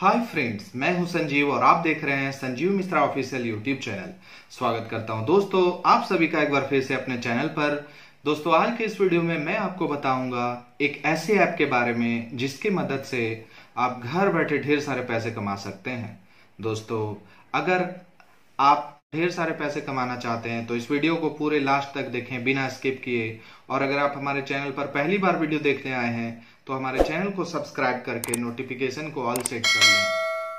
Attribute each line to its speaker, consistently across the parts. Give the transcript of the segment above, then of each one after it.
Speaker 1: hi friends मैं हूं संजीव और आप देख रहे हैं Sanjeev Mishra official YouTube channel स्वागत करता हूं दोस्तों आप सभी का एक बार फिर से अपने चैनल पर दोस्तों आज के इस वीडियो में मैं आपको बताऊंगा एक ऐसे ऐप के बारे में जिसकी मदद से आप घर बैठे ढेर सारे पैसे कमा सकते हैं दोस्तों अगर आप ढेर सारे पैसे कमाना चाहते हैं तो इस वीडियो को पूरे लास्ट तक देखें बिना स्किप किए और अगर आप हमारे चैनल पर पहली बार वीडियो देखने आए हैं तो हमारे चैनल को सब्सक्राइब करके नोटिफिकेशन को ऑल सेट कर लें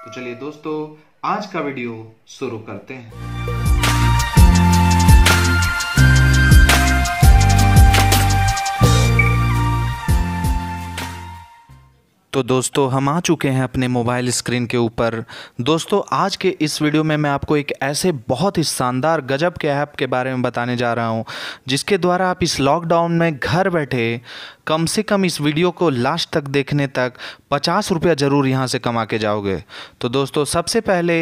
Speaker 1: तो चलिए दोस्तों आज का वीडियो शुरू करते हैं तो दोस्तों हम आ चुके हैं अपने मोबाइल स्क्रीन के ऊपर दोस्तों आज के इस वीडियो में मैं आपको एक ऐसे बहुत ही शानदार गजब के ऐप के बारे में बताने जा रहा हूं जिसके द्वारा आप इस लॉकडाउन में घर बैठे कम से कम इस वीडियो को लास्ट तक देखने तक पचास रुपया ज़रूर यहाँ से कमा के जाओगे तो दोस्तों सबसे पहले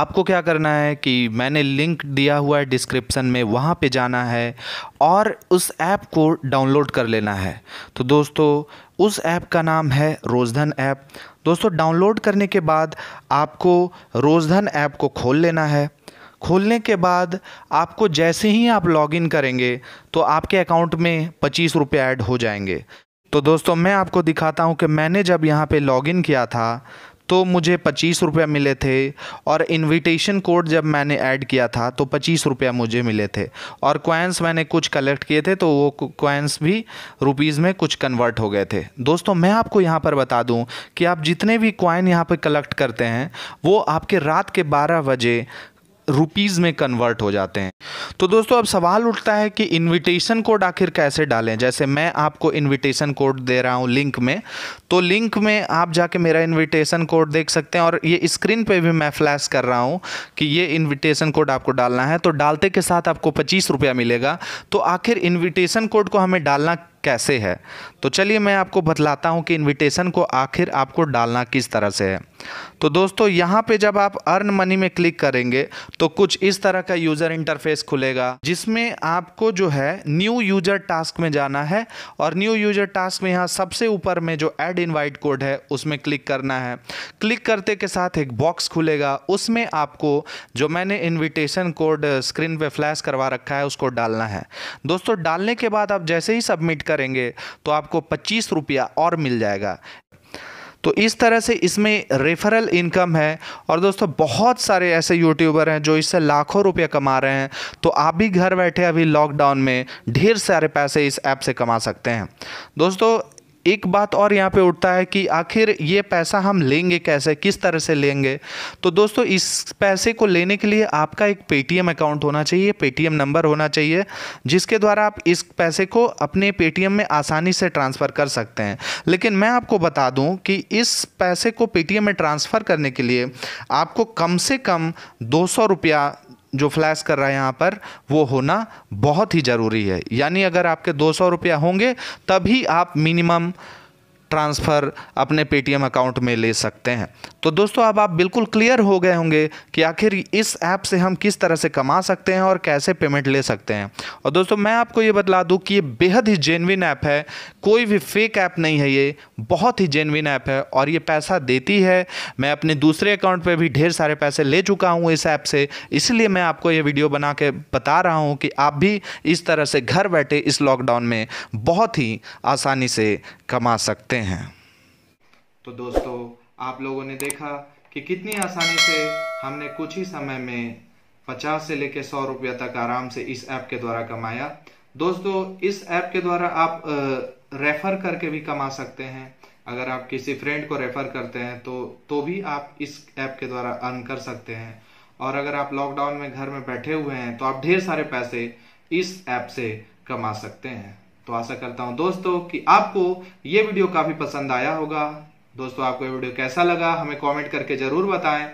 Speaker 1: आपको क्या करना है कि मैंने लिंक दिया हुआ है डिस्क्रिप्सन में वहाँ पे जाना है और उस ऐप को डाउनलोड कर लेना है तो दोस्तों उस ऐप का नाम है रोजधन ऐप दोस्तों डाउनलोड करने के बाद आपको रोजधन ऐप को खोल लेना है खोलने के बाद आपको जैसे ही आप लॉगिन करेंगे तो आपके अकाउंट में पच्चीस रुपये ऐड हो जाएंगे तो दोस्तों मैं आपको दिखाता हूँ कि मैंने जब यहाँ पे लॉगिन किया था तो मुझे पच्चीस रुपये मिले थे और इनविटेशन कोड जब मैंने ऐड किया था तो पच्चीस रुपया मुझे मिले थे और क्वाइंस मैंने कुछ कलेक्ट किए थे तो वो क्वाइंस भी रुपीज़ में कुछ कन्वर्ट हो गए थे दोस्तों मैं आपको यहाँ पर बता दूँ कि आप जितने भी कॉइन यहाँ पर कलेक्ट करते हैं वो आपके रात के बारह बजे रुपीज़ में कन्वर्ट हो जाते हैं तो दोस्तों अब सवाल उठता है कि इनविटेशन कोड आखिर कैसे डालें जैसे मैं आपको इनविटेशन कोड दे रहा हूं लिंक में तो लिंक में आप जाके मेरा इनविटेशन कोड देख सकते हैं और ये स्क्रीन पे भी मैं फ्लैश कर रहा हूं कि ये इनविटेशन कोड आपको डालना है तो डालते के साथ आपको पच्चीस रुपया मिलेगा तो आखिर इन्विटेशन कोड को हमें डालना कैसे है तो चलिए मैं आपको बतलाता हूँ कि इनविटेशन को आखिर आपको डालना किस तरह से है तो दोस्तों यहाँ पे जब आप अर्न मनी में क्लिक करेंगे तो कुछ इस तरह का यूज़र इंटरफेस खुलेगा जिसमें आपको जो है न्यू यूज़र टास्क में जाना है और न्यू यूज़र टास्क में यहाँ सबसे ऊपर में जो एड इनवाइट कोड है उसमें क्लिक करना है क्लिक करते के साथ एक बॉक्स खुलेगा उसमें आपको जो मैंने इन्विटेशन कोड स्क्रीन पर फ्लैश करवा रखा है उसको डालना है दोस्तों डालने के बाद आप जैसे ही सबमिट करेंगे तो आपको पच्चीस रुपया और मिल जाएगा तो इस तरह से इसमें रेफरल इनकम है और दोस्तों बहुत सारे ऐसे यूट्यूबर हैं जो इससे लाखों रुपये कमा रहे हैं तो आप भी घर बैठे अभी लॉकडाउन में ढेर सारे पैसे इस ऐप से कमा सकते हैं दोस्तों एक बात और यहाँ पे उठता है कि आखिर ये पैसा हम लेंगे कैसे किस तरह से लेंगे तो दोस्तों इस पैसे को लेने के लिए आपका एक पेटीएम अकाउंट होना चाहिए पेटीएम नंबर होना चाहिए जिसके द्वारा आप इस पैसे को अपने पेटीएम में आसानी से ट्रांसफ़र कर सकते हैं लेकिन मैं आपको बता दूँ कि इस पैसे को पेटीएम में ट्रांसफ़र करने के लिए आपको कम से कम दो सौ रुपया जो फ्लैश कर रहा है यहाँ पर वो होना बहुत ही ज़रूरी है यानी अगर आपके दो सौ रुपया होंगे तभी आप मिनिमम ट्रांसफ़र अपने पेटीएम अकाउंट में ले सकते हैं तो दोस्तों अब आप बिल्कुल क्लियर हो गए होंगे कि आखिर इस ऐप से हम किस तरह से कमा सकते हैं और कैसे पेमेंट ले सकते हैं और दोस्तों मैं आपको ये बता दूँ कि ये बेहद ही जेनविन ऐप है कोई भी फेक ऐप नहीं है ये बहुत ही जेनविन ऐप है और ये पैसा देती है मैं अपने दूसरे अकाउंट पर भी ढेर सारे पैसे ले चुका हूँ इस ऐप से इसलिए मैं आपको ये वीडियो बना के बता रहा हूँ कि आप भी इस तरह से घर बैठे इस लॉकडाउन में बहुत ही आसानी से कमा सकते हैं हैं तो दोस्तों आप लोगों ने देखा कि कितनी आसानी से हमने कुछ ही समय में 50 से लेकर सौ रुपया तक आराम से इस ऐप के द्वारा कमाया दोस्तों इस ऐप के द्वारा आप रेफर करके भी कमा सकते हैं अगर आप किसी फ्रेंड को रेफर करते हैं तो तो भी आप इस ऐप के द्वारा अर्न कर सकते हैं और अगर आप लॉकडाउन में घर में बैठे हुए हैं तो आप ढेर सारे पैसे इस ऐप से कमा सकते हैं तो आशा करता हूं दोस्तों कि आपको ये वीडियो काफी पसंद आया होगा दोस्तों आपको ये वीडियो कैसा लगा हमें कमेंट करके जरूर बताएं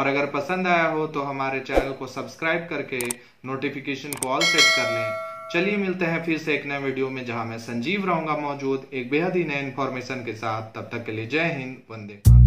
Speaker 1: और अगर पसंद आया हो तो हमारे चैनल को सब्सक्राइब करके नोटिफिकेशन को ऑल सेट कर लें चलिए मिलते हैं फिर से एक नए वीडियो में जहां मैं संजीव रहूंगा मौजूद एक बेहद ही नए इन्फॉर्मेशन के साथ तब तक के लिए जय हिंद वंदे भारत